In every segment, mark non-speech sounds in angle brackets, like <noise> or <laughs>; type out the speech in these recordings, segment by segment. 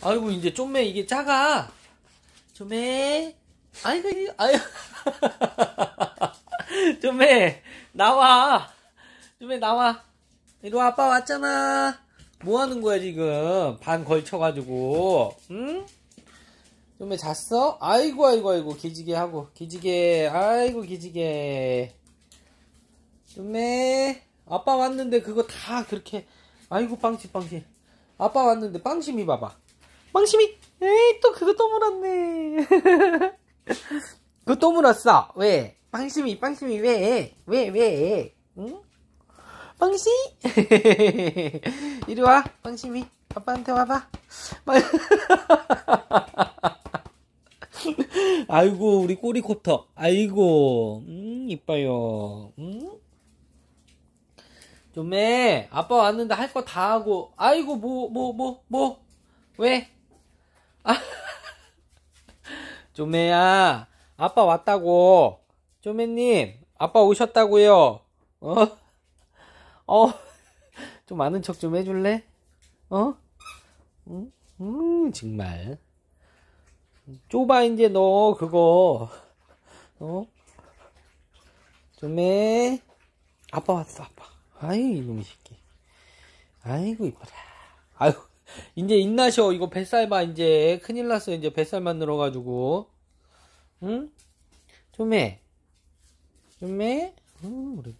아이고 이제 좀매 이게 작아. 좀매. 아이고 아이. <laughs> 좀매 나와. 좀매 나와. 이리 와 아빠 왔잖아. 뭐 하는 거야 지금? 반 걸쳐가지고. 응? 좀매 잤어? 아이고 아이고 아이고 기지개 하고 기지개. 아이고 기지개. 좀매 아빠 왔는데 그거 다 그렇게. 아이고 빵치빵치. 아빠 왔는데 빵심이 봐봐. 빵심이! 에이, 또 그거 또 물었네. <laughs> 그거 또 물었어. 왜? 빵심이, 빵심이 왜? 왜, 왜? 응? 빵심 <laughs> 이리 와, 빵심이. 아빠한테 와봐. <laughs> 아이고, 우리 꼬리코터. 아이고, 음, 이뻐요. 음? 좀 해. 아빠 왔는데 할 거 다 하고 아이고 뭐 뭐 뭐뭐 뭐, 뭐, 뭐? 왜? 아좀해야 <laughs> 아빠 왔다고 좀해님 아빠 오셨다고요 어? 어? <laughs> 좀 아는 척 좀 해줄래? 어? 음, 음 정말 좁아 이제 너 그거 어? 좀 해. 아빠 왔어 아빠 아유, 이놈의 새끼. 아이고, 이뻐라. 아유, 이제 인나셔. 이거 뱃살 봐, 이제. 큰일 났어. 이제 뱃살 만늘어가지고 응? 좀 해. 좀 해. 음 우리.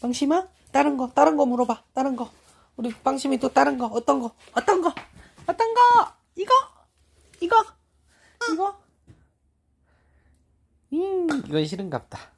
빵심아? 다른 거, 다른 거 물어봐. 다른 거. 우리 빵심이 또 다른 거. 어떤 거? 어떤 거? 어떤 거? 이거? 이거? 이거? 음, 이건 싫은갑다.